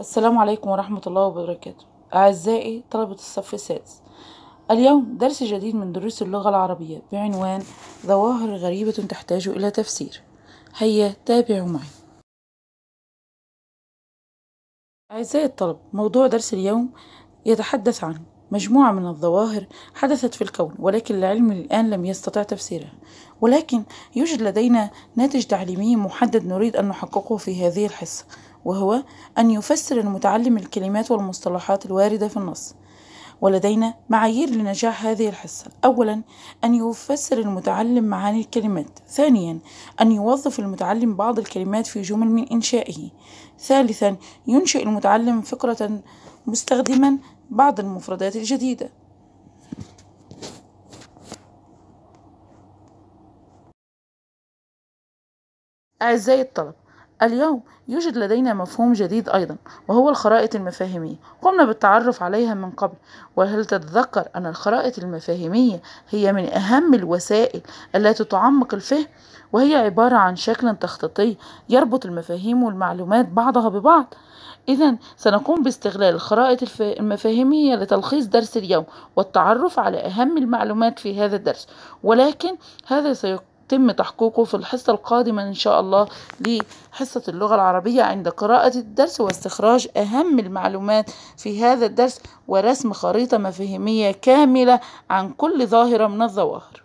السلام عليكم ورحمة الله وبركاته أعزائي طلبة الصف السادس اليوم درس جديد من دروس اللغة العربية بعنوان ظواهر غريبة تحتاج إلى تفسير هيا تابعوا معي أعزائي الطلب موضوع درس اليوم يتحدث عن مجموعة من الظواهر حدثت في الكون ولكن العلم الآن لم يستطع تفسيرها ولكن يوجد لدينا ناتج تعليمي محدد نريد أن نحققه في هذه الحصة وهو أن يفسر المتعلم الكلمات والمصطلحات الواردة في النص ولدينا معايير لنجاح هذه الحصة أولا أن يفسر المتعلم معاني الكلمات ثانيا أن يوظف المتعلم بعض الكلمات في جمل من إنشائه ثالثا ينشئ المتعلم فقرة مستخدما بعض المفردات الجديدة أعزائي الطلبة اليوم يوجد لدينا مفهوم جديد أيضا وهو الخرائط المفاهيمية قمنا بالتعرف عليها من قبل وهل تتذكر أن الخرائط المفاهيمية هي من أهم الوسائل التي تعمق الفهم وهي عبارة عن شكل تخطيطي يربط المفاهيم والمعلومات بعضها ببعض إذا سنقوم باستغلال الخرائط المفاهيمية لتلخيص درس اليوم والتعرف على أهم المعلومات في هذا الدرس ولكن هذا سيكون يتم تحقيقه في الحصة القادمة إن شاء الله لحصة اللغة العربية عند قراءة الدرس واستخراج أهم المعلومات في هذا الدرس ورسم خريطة مفاهيمية كاملة عن كل ظاهرة من الظواهر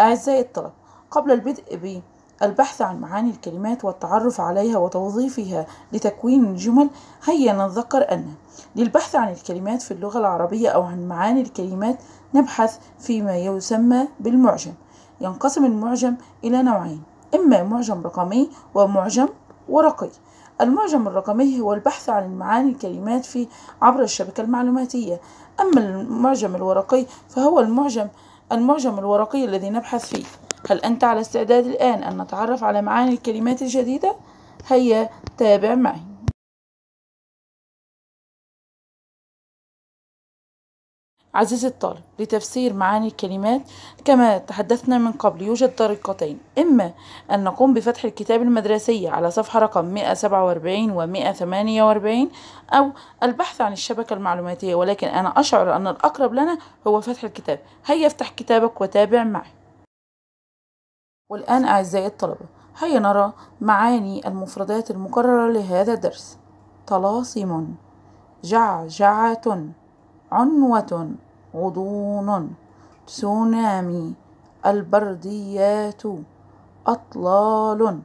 أعزائي الطلاب قبل البدء ب البحث عن معاني الكلمات والتعرف عليها وتوظيفها لتكوين الجمل هيا نتذكر أن للبحث عن الكلمات في اللغة العربية أو عن معاني الكلمات نبحث فيما يسمى بالمعجم ينقسم المعجم إلى نوعين إما معجم رقمي ومعجم ورقي المعجم الرقمي هو البحث عن معاني الكلمات في عبر الشبكة المعلوماتية أما المعجم الورقي فهو المعجم المعجم الورقي الذي نبحث فيه هل أنت على استعداد الآن أن نتعرف على معاني الكلمات الجديدة؟ هيا تابع معي عزيزي الطالب لتفسير معاني الكلمات كما تحدثنا من قبل يوجد طريقتين إما أن نقوم بفتح الكتاب المدرسي على صفحة رقم 147 و 148 أو البحث عن الشبكة المعلوماتية ولكن أنا أشعر أن الأقرب لنا هو فتح الكتاب هيا افتح كتابك وتابع معي والآن أعزائي الطلبة هيا نرى معاني المفردات المكررة لهذا الدرس طلاسم جعجعة عنوة غضون تسونامي البرديات أطلال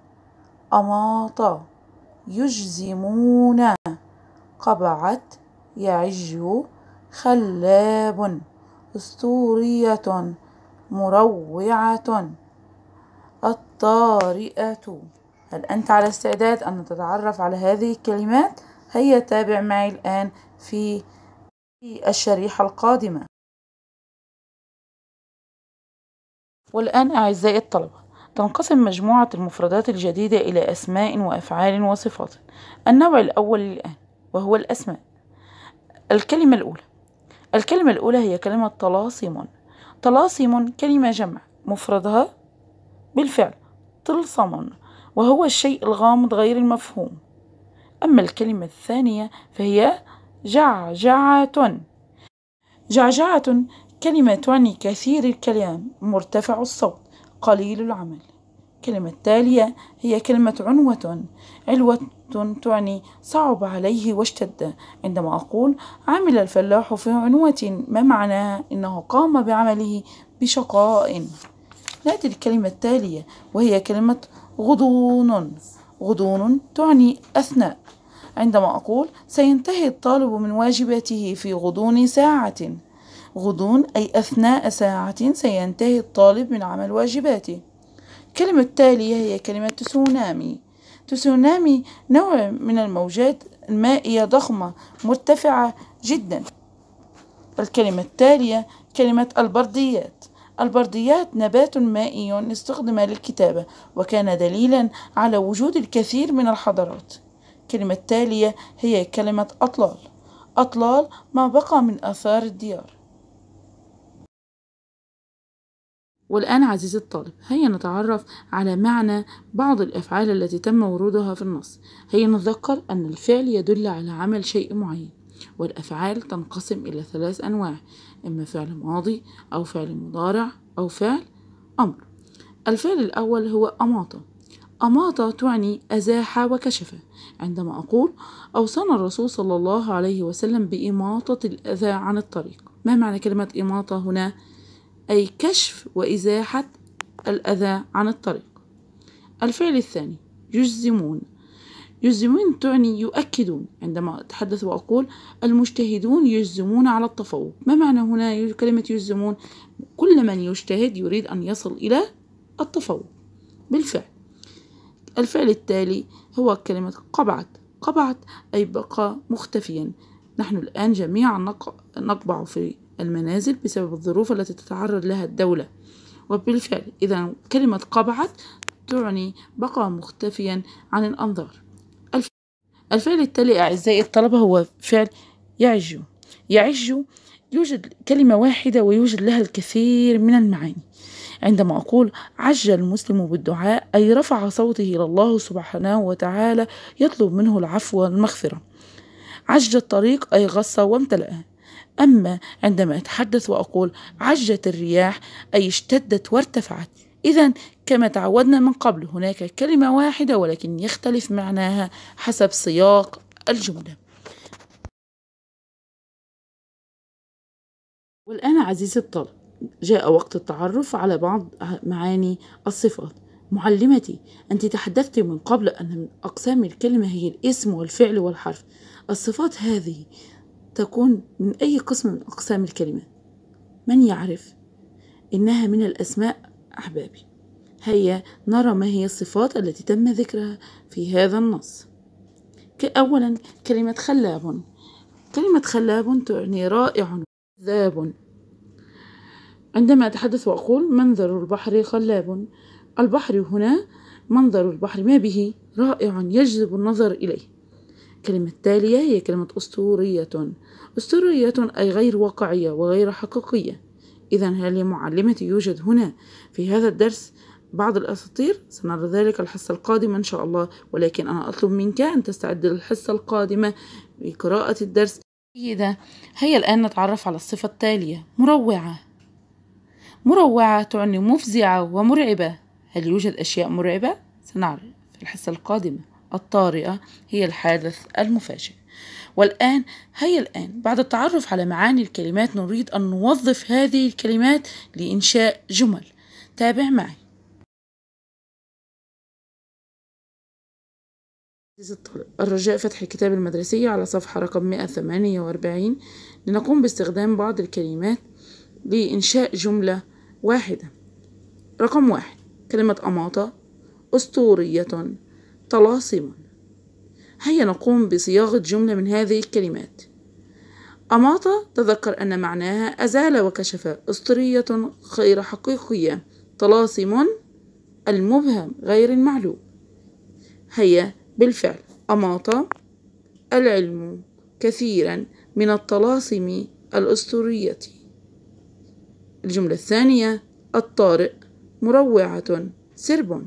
أماطة يجزمون قبعت يعج خلاب أسطورية مروعة طارئة هل أنت على استعداد أن تتعرف على هذه الكلمات؟ هيا تابع معي الآن في الشريحة القادمة والآن أعزائي الطلبة تنقسم مجموعة المفردات الجديدة إلى أسماء وأفعال وصفات النوع الأول الآن وهو الأسماء الكلمة الأولى الكلمة الأولى هي كلمة طلاسم طلاسم كلمة جمع مفردها بالفعل طلسما وهو الشيء الغامض غير المفهوم أما الكلمة الثانية فهي جعجعة جعجعة كلمة تعني كثير الكلام مرتفع الصوت قليل العمل كلمة التالية هي كلمة عنوة علوة تعني صعب عليه واشتد عندما أقول عمل الفلاح في عنوة ما معناها إنه قام بعمله بشقاء نأتي للكلمة التالية وهي كلمة غضون غضون تعني أثناء عندما أقول سينتهي الطالب من واجباته في غضون ساعة غضون أي أثناء ساعة سينتهي الطالب من عمل واجباته الكلمة التالية هي كلمة تسونامي تسونامي نوع من الموجات المائية ضخمة مرتفعة جدا الكلمة التالية كلمة البرديات البرديات نبات مائي استخدم للكتابة وكان دليلا على وجود الكثير من الحضارات كلمة التالية هي كلمة أطلال أطلال ما بقى من آثار الديار والآن عزيزي الطالب هيا نتعرف على معنى بعض الأفعال التي تم ورودها في النص هيا نتذكر أن الفعل يدل على عمل شيء معين والأفعال تنقسم إلى ثلاث أنواع إما فعل ماضي أو فعل مضارع أو فعل أمر الفعل الأول هو أماطة أماطة تعني أزاح وكشف عندما أقول أوصانا الرسول صلى الله عليه وسلم بإماطة الأذى عن الطريق ما معنى كلمة إماطة هنا؟ أي كشف وإزاحة الأذى عن الطريق الفعل الثاني يجزمون يجزمون تعني يؤكدون عندما أتحدث وأقول المجتهدون يجزمون على التفوق ما معنى هنا كلمة يجزمون كل من يجتهد يريد أن يصل إلى التفوق بالفعل الفعل التالي هو كلمة قبعت قبعت أي بقى مختفيا نحن الآن جميعا نقبع في المنازل بسبب الظروف التي تتعرض لها الدولة وبالفعل إذا كلمة قبعت تعني بقى مختفيا عن الأنظار الفعل التالي أعزائي الطلبة هو فعل يعج يعج يوجد كلمة واحدة ويوجد لها الكثير من المعاني عندما أقول عج المسلم بالدعاء أي رفع صوته إلى الله سبحانه وتعالى يطلب منه العفو والمغفرة عج الطريق أي غص وامتلأه أما عندما أتحدث وأقول عجت الرياح أي اشتدت وارتفعت إذا كما تعودنا من قبل هناك كلمة واحدة ولكن يختلف معناها حسب سياق الجملة والآن عزيزي الطالب جاء وقت التعرف على بعض معاني الصفات معلمتي أنت تحدثت من قبل أن من أقسام الكلمة هي الاسم والفعل والحرف الصفات هذه تكون من أي قسم من أقسام الكلمة من يعرف إنها من الأسماء أحبابي هيا نرى ما هي الصفات التي تم ذكرها في هذا النص أولا كلمة خلاب كلمة خلاب تعني رائع ذاب عندما أتحدث وأقول منظر البحر خلاب البحر هنا منظر البحر ما به رائع يجذب النظر إليه الكلمة التالية هي كلمة أسطورية أسطورية أي غير واقعية وغير حقيقية إذا هل لمعلمة يوجد هنا في هذا الدرس بعض الأساطير سنرى ذلك الحصة القادمة إن شاء الله ولكن أنا أطلب منك أن تستعد للحصة القادمة لقراءة الدرس جيدة هيا الآن نتعرف على الصفة التالية مروعة مروعة تعني مفزعة ومرعبة هل يوجد أشياء مرعبة؟ سنعرف في الحصة القادمة الطارئة هي الحادث المفاجئ والآن هيا الآن بعد التعرف على معاني الكلمات نريد أن نوظف هذه الكلمات لإنشاء جمل تابع معي الرجاء فتح الكتاب المدرسي على صفحة رقم 148 لنقوم باستخدام بعض الكلمات لإنشاء جملة واحدة رقم واحد كلمة أماطة أسطورية طلاسم هيا نقوم بصياغة جملة من هذه الكلمات أماط تذكر أن معناها أزال وكشف أسطورية غير حقيقية طلاسم المبهم غير المعلوم هيا بالفعل أماط العلم كثيرا من الطلاسم الأسطورية الجملة الثانية الطارئ مروعة سرب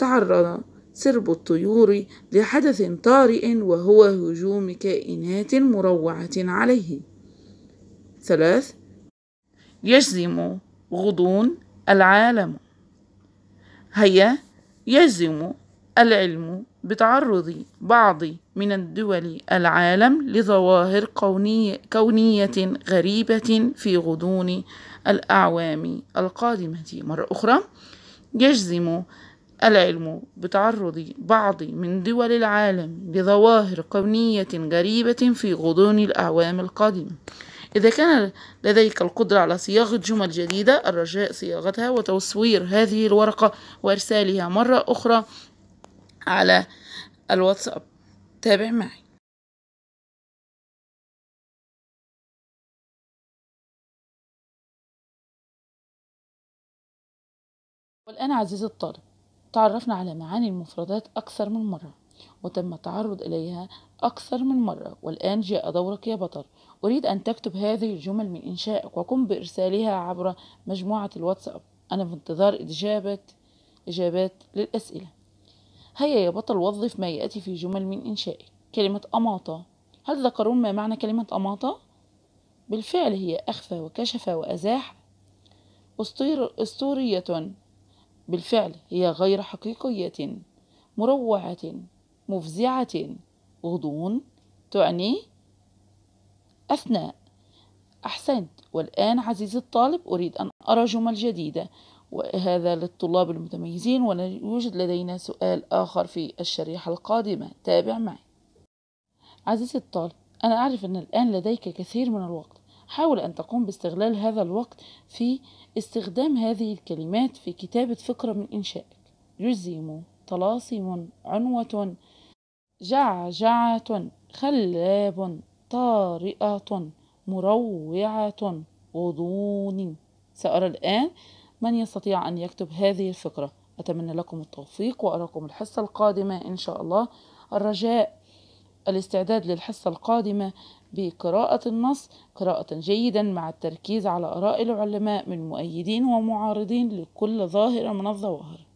تعرض سرب الطيور لحدث طارئ وهو هجوم كائنات مروعة عليه ثلاث يجزم غضون العالم هيا يجزم العلم بتعرض بعض من الدول العالم لظواهر كونية, كونية غريبة في غضون الأعوام القادمة مرة أخرى يجزم العلم بتعرض بعض من دول العالم لظواهر كونية غريبة في غضون الأعوام القادمة إذا كان لديك القدرة على صياغة جمل جديدة الرجاء صياغتها وتصوير هذه الورقة وإرسالها مرة أخرى على الواتساب تابع معي والآن عزيزي الطالب تعرفنا على معاني المفردات أكثر من مرة وتم التعرض إليها أكثر من مرة والآن جاء دورك يا بطل أريد أن تكتب هذه الجمل من إنشائك وقم بإرسالها عبر مجموعة الواتساب أنا في انتظار إجابة إجابات للأسئلة هيا يا بطل وظف ما يأتي في جمل من إنشائك كلمة أماطة هل ذكرون ما معنى كلمة أماطة؟ بالفعل هي أخفى وكشف وأزاح أسطورية بالفعل هي غير حقيقية مروعة مفزعة غضون تعني أثناء أحسنت والآن عزيزي الطالب أريد أن أرى جمل جديدة وهذا للطلاب المتميزين ويوجد لدينا سؤال آخر في الشريحة القادمة تابع معي عزيزي الطالب أنا أعرف أن الآن لديك كثير من الوقت حاول أن تقوم باستغلال هذا الوقت في استخدام هذه الكلمات في كتابة فكرة من إنشائك جزيم طلاسم عنوة جعجعة خلاب طارئة مروعة غضون سأرى الآن من يستطيع أن يكتب هذه الفكرة أتمنى لكم التوفيق وأراكم الحصة القادمة إن شاء الله الرجاء الاستعداد للحصة القادمة بقراءة النص قراءة جيدا مع التركيز على آراء العلماء من مؤيدين ومعارضين لكل ظاهرة من الظواهر